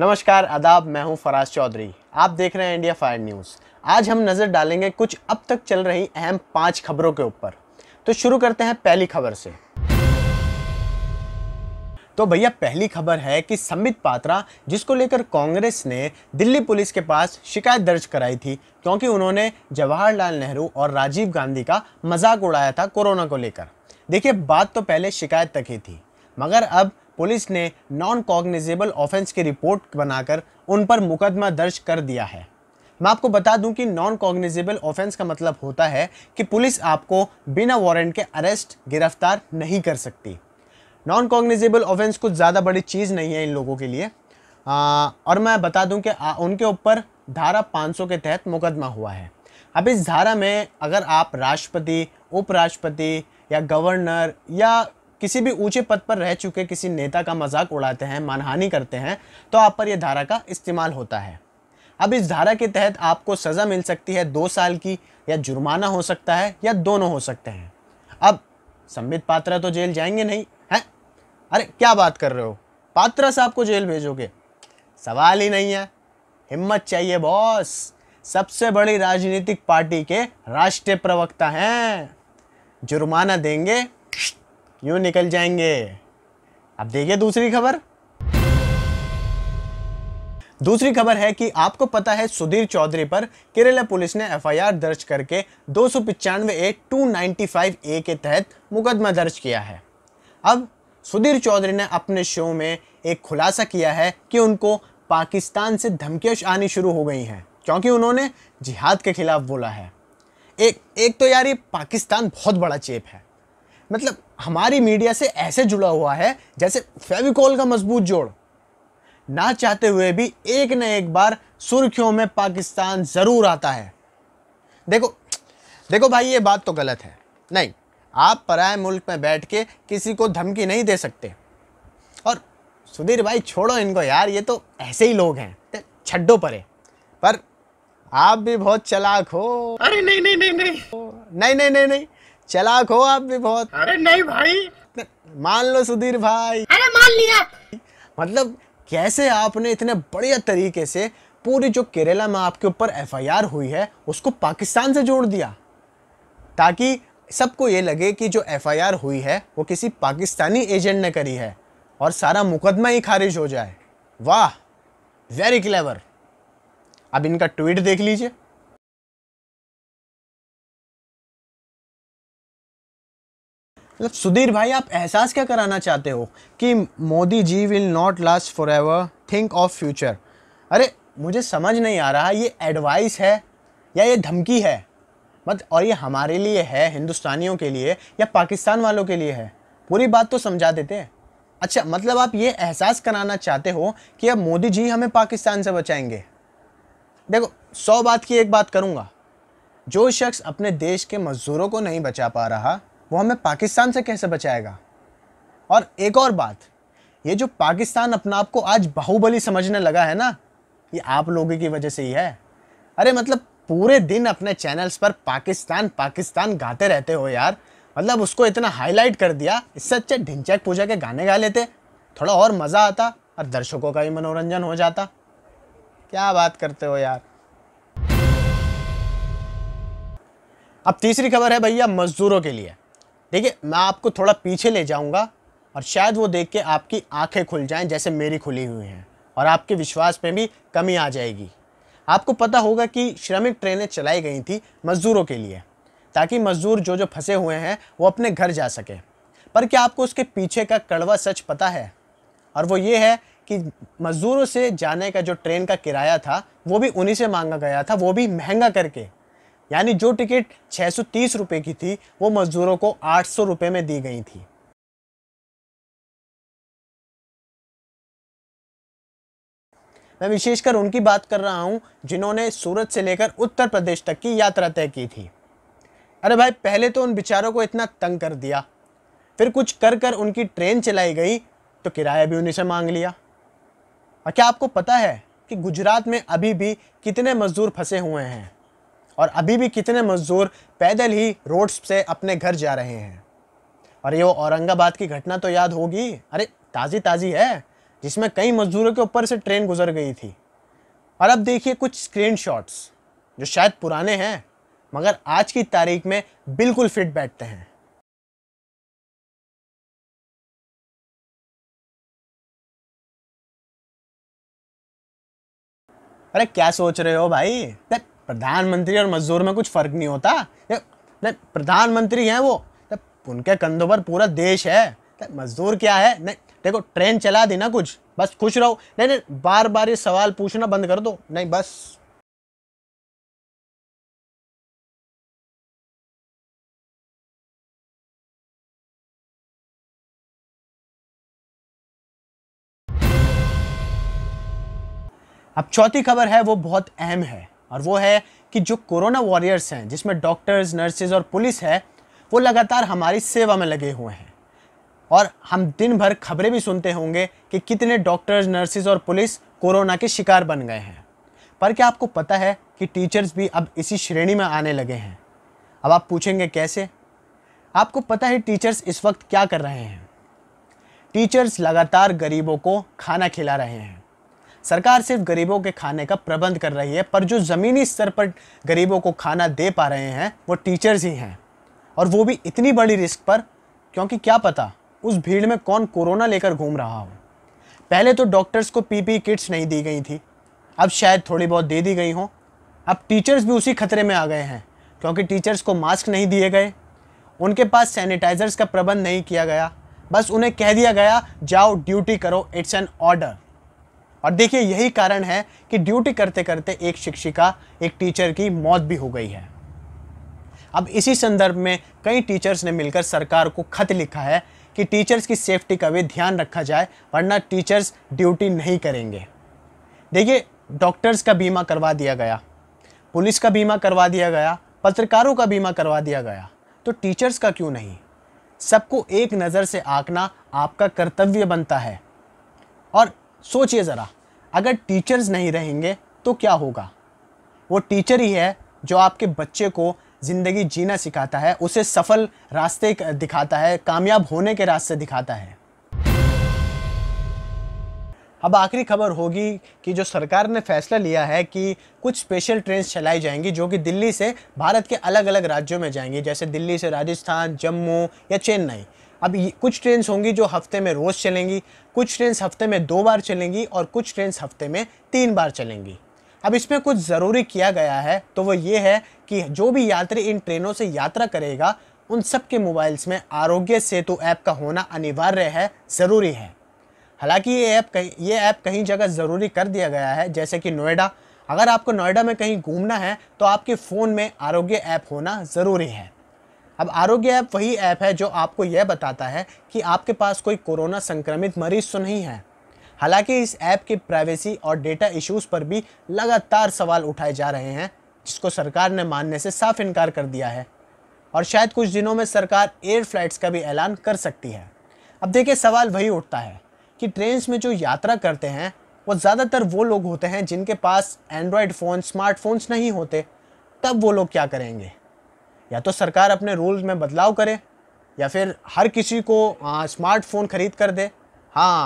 नमस्कार आदाब मैं हूं फराज चौधरी आप देख रहे हैं इंडिया फायर न्यूज़ आज हम नज़र डालेंगे कुछ अब तक चल रही अहम पांच खबरों के ऊपर तो शुरू करते हैं पहली खबर से तो भैया पहली खबर है कि संबित पात्रा जिसको लेकर कांग्रेस ने दिल्ली पुलिस के पास शिकायत दर्ज कराई थी क्योंकि उन्होंने जवाहरलाल नेहरू और राजीव गांधी का मजाक उड़ाया था कोरोना को लेकर देखिए बात तो पहले शिकायत तक ही थी मगर अब पुलिस ने नॉन कॉग्निजेबल ऑफेंस की रिपोर्ट बनाकर उन पर मुकदमा दर्ज कर दिया है मैं आपको बता दूं कि नॉन कॉग्निजेबल ऑफेंस का मतलब होता है कि पुलिस आपको बिना वारंट के अरेस्ट गिरफ्तार नहीं कर सकती नॉन कॉग्निजेबल ऑफेंस कुछ ज़्यादा बड़ी चीज़ नहीं है इन लोगों के लिए आ, और मैं बता दूं कि आ, उनके ऊपर धारा 500 के तहत मुकदमा हुआ है अब इस धारा में अगर आप राष्ट्रपति उपराष्ट्रपति या गवर्नर या किसी भी ऊंचे पद पर रह चुके किसी नेता का मजाक उड़ाते हैं मानहानि करते हैं तो आप पर यह धारा का इस्तेमाल होता है अब इस धारा के तहत आपको सज़ा मिल सकती है दो साल की या जुर्माना हो सकता है या दोनों हो सकते हैं अब संबित पात्रा तो जेल जाएंगे नहीं हैं अरे क्या बात कर रहे हो पात्रा साहब को जेल भेजोगे सवाल ही नहीं है हिम्मत चाहिए बॉस सबसे बड़ी राजनीतिक पार्टी के राष्ट्रीय प्रवक्ता हैं जुर्माना देंगे यूं निकल जाएंगे अब देखिए दूसरी खबर दूसरी खबर है कि आपको पता है सुधीर चौधरी पर केरला पुलिस ने एफआईआर दर्ज करके दो सौ पचानवे ए टू ए के तहत मुकदमा दर्ज किया है अब सुधीर चौधरी ने अपने शो में एक खुलासा किया है कि उनको पाकिस्तान से धमकियाँ आनी शुरू हो गई हैं क्योंकि उन्होंने जिहाद के खिलाफ बोला है एक एक तो यार ये पाकिस्तान बहुत बड़ा चेप है मतलब हमारी मीडिया से ऐसे जुड़ा हुआ है जैसे फेविकॉल का मजबूत जोड़ ना चाहते हुए भी एक न एक बार सुर्खियों में पाकिस्तान ज़रूर आता है देखो देखो भाई ये बात तो गलत है नहीं आप पराए मुल्क में बैठ के किसी को धमकी नहीं दे सकते और सुधीर भाई छोड़ो इनको यार ये तो ऐसे ही लोग हैं छड्डो परे पर आप भी बहुत चलाक हो अरे नहीं नहीं नहीं नहीं नहीं नहीं नहीं, नहीं, नहीं, नहीं चलाक हो आप भी बहुत अरे नहीं भाई मान लो सुधीर भाई अरे मान लिया मतलब कैसे आपने इतने बढ़िया तरीके से पूरी जो केरला में आपके ऊपर एफआईआर हुई है उसको पाकिस्तान से जोड़ दिया ताकि सबको ये लगे कि जो एफआईआर हुई है वो किसी पाकिस्तानी एजेंट ने करी है और सारा मुकदमा ही खारिज हो जाए वाह वेरी क्लेवर अब इनका ट्वीट देख लीजिए मतलब सुधीर भाई आप एहसास क्या कराना चाहते हो कि Modi ji will not last forever think of future अरे मुझे समझ नहीं आ रहा ये एडवाइस है या ये धमकी है मत और ये हमारे लिए है हिंदुस्तानियों के लिए या पाकिस्तान वालों के लिए है पूरी बात तो समझा देते हैं अच्छा मतलब आप ये एहसास कराना चाहते हो कि अब मोदी जी हमें पाकिस्तान से बचाएंगे देखो सौ बात की एक बात करूँगा जो शख्स अपने देश के मज़दूरों को नहीं बचा पा रहा वो हमें पाकिस्तान से कैसे बचाएगा और एक और बात ये जो पाकिस्तान अपना आप को आज बाहुबली समझने लगा है ना ये आप लोगों की वजह से ही है अरे मतलब पूरे दिन अपने चैनल्स पर पाकिस्तान पाकिस्तान गाते रहते हो यार मतलब उसको इतना हाईलाइट कर दिया इससे अच्छे ढिंचैक पूजा के गाने गा लेते थोड़ा और मज़ा आता और दर्शकों का भी मनोरंजन हो जाता क्या बात करते हो यार अब तीसरी खबर है भैया मजदूरों के लिए ठीक है मैं आपको थोड़ा पीछे ले जाऊँगा और शायद वो देख के आपकी आंखें खुल जाएं जैसे मेरी खुली हुई हैं और आपके विश्वास में भी कमी आ जाएगी आपको पता होगा कि श्रमिक ट्रेनें चलाई गई थी मज़दूरों के लिए ताकि मज़दूर जो जो फंसे हुए हैं वो अपने घर जा सकें पर क्या आपको उसके पीछे का कड़वा सच पता है और वो ये है कि मज़दूरों से जाने का जो ट्रेन का किराया था वो भी उन्हीं से मांगा गया था वो भी महंगा करके यानी जो टिकट छः सौ की थी वो मजदूरों को आठ सौ में दी गई थी मैं विशेषकर उनकी बात कर रहा हूँ जिन्होंने सूरत से लेकर उत्तर प्रदेश तक की यात्रा तय की थी अरे भाई पहले तो उन बेचारों को इतना तंग कर दिया फिर कुछ कर कर उनकी ट्रेन चलाई गई तो किराया भी उन्हीं से मांग लिया और क्या आपको पता है कि गुजरात में अभी भी कितने मज़दूर फंसे हुए हैं और अभी भी कितने मज़दूर पैदल ही रोड्स से अपने घर जा रहे हैं और ये वो औरंगाबाद की घटना तो याद होगी अरे ताज़ी ताज़ी है जिसमें कई मज़दूरों के ऊपर से ट्रेन गुजर गई थी और अब देखिए कुछ स्क्रीन जो शायद पुराने हैं मगर आज की तारीख में बिल्कुल फिट बैठते हैं अरे क्या सोच रहे हो भाई प्रधानमंत्री और मजदूर में कुछ फ़र्क नहीं होता नहीं प्रधानमंत्री हैं वो उनके कंधों पर पूरा देश है मजदूर क्या है नहीं देखो ट्रेन चला देना कुछ बस खुश रहो नहीं नहीं बार बार ये सवाल पूछना बंद कर दो नहीं बस अब चौथी खबर है वो बहुत अहम है और वो है कि जो कोरोना वॉरियर्स हैं जिसमें डॉक्टर्स नर्सेज और पुलिस है वो लगातार हमारी सेवा में लगे हुए हैं और हम दिन भर खबरें भी सुनते होंगे कि कितने डॉक्टर्स नर्सेज और पुलिस कोरोना के शिकार बन गए हैं पर क्या आपको पता है कि टीचर्स भी अब इसी श्रेणी में आने लगे हैं अब आप पूछेंगे कैसे आपको पता है टीचर्स इस वक्त क्या कर रहे हैं टीचर्स लगातार गरीबों को खाना खिला रहे हैं सरकार सिर्फ गरीबों के खाने का प्रबंध कर रही है पर जो ज़मीनी स्तर पर गरीबों को खाना दे पा रहे हैं वो टीचर्स ही हैं और वो भी इतनी बड़ी रिस्क पर क्योंकि क्या पता उस भीड़ में कौन कोरोना लेकर घूम रहा हो पहले तो डॉक्टर्स को पीपी किट्स नहीं दी गई थी अब शायद थोड़ी बहुत दे दी गई हों अब टीचर्स भी उसी खतरे में आ गए हैं क्योंकि टीचर्स को मास्क नहीं दिए गए उनके पास सैनिटाइजर्स का प्रबंध नहीं किया गया बस उन्हें कह दिया गया जाओ ड्यूटी करो इट्स एन ऑर्डर और देखिए यही कारण है कि ड्यूटी करते करते एक शिक्षिका एक टीचर की मौत भी हो गई है अब इसी संदर्भ में कई टीचर्स ने मिलकर सरकार को खत लिखा है कि टीचर्स की सेफ्टी का भी ध्यान रखा जाए वरना टीचर्स ड्यूटी नहीं करेंगे देखिए डॉक्टर्स का बीमा करवा दिया गया पुलिस का बीमा करवा दिया गया पत्रकारों का बीमा करवा दिया गया तो टीचर्स का क्यों नहीं सबको एक नज़र से आंकना आपका कर्तव्य बनता है और सोचिए ज़रा अगर टीचर्स नहीं रहेंगे तो क्या होगा वो टीचर ही है जो आपके बच्चे को ज़िंदगी जीना सिखाता है उसे सफल रास्ते दिखाता है कामयाब होने के रास्ते दिखाता है अब आखिरी खबर होगी कि जो सरकार ने फैसला लिया है कि कुछ स्पेशल ट्रेन चलाई जाएंगी जो कि दिल्ली से भारत के अलग अलग राज्यों में जाएंगी जैसे दिल्ली से राजस्थान जम्मू या चेन्नई अब कुछ ट्रेन होंगी जो हफ्ते में रोज़ चलेंगी कुछ ट्रेन हफ्ते में दो बार चलेंगी और कुछ ट्रेन हफ्ते में तीन बार चलेंगी अब इसमें कुछ ज़रूरी किया गया है तो वो ये है कि जो भी यात्री इन ट्रेनों से यात्रा करेगा उन सब के मोबाइल्स में आरोग्य सेतु ऐप का होना अनिवार्य है ज़रूरी है हालांकि ये ऐप कहीं ये ऐप कहीं जगह ज़रूरी कर दिया गया है जैसे कि नोएडा अगर आपको नोएडा में कहीं घूमना है तो आपके फ़ोन में आरोग्य ऐप होना ज़रूरी है अब आरोग्य ऐप वही ऐप है जो आपको यह बताता है कि आपके पास कोई कोरोना संक्रमित मरीज तो नहीं है हालांकि इस ऐप की प्राइवेसी और डेटा इश्यूज पर भी लगातार सवाल उठाए जा रहे हैं जिसको सरकार ने मानने से साफ इनकार कर दिया है और शायद कुछ दिनों में सरकार एयर फ्लाइट्स का भी ऐलान कर सकती है अब देखिए सवाल वही उठता है कि ट्रेन में जो यात्रा करते हैं वो ज़्यादातर वो लोग होते हैं जिनके पास एंड्रॉयड फ़ोन स्मार्टफोन्स नहीं होते तब वो लोग क्या करेंगे या तो सरकार अपने रूल्स में बदलाव करे या फिर हर किसी को स्मार्टफोन खरीद कर दे हाँ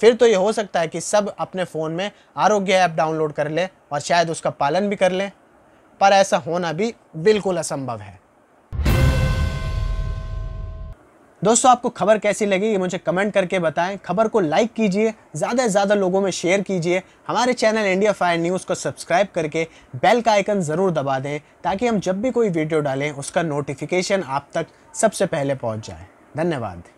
फिर तो ये हो सकता है कि सब अपने फ़ोन में आरोग्य ऐप डाउनलोड कर लें और शायद उसका पालन भी कर लें पर ऐसा होना भी बिल्कुल असंभव है दोस्तों आपको खबर कैसी लगी ये मुझे कमेंट करके बताएं खबर को लाइक कीजिए ज़्यादा से ज़्यादा लोगों में शेयर कीजिए हमारे चैनल इंडिया फायर न्यूज़ को सब्सक्राइब करके बेल का आइकन ज़रूर दबा दें ताकि हम जब भी कोई वीडियो डालें उसका नोटिफिकेशन आप तक सबसे पहले पहुँच जाए धन्यवाद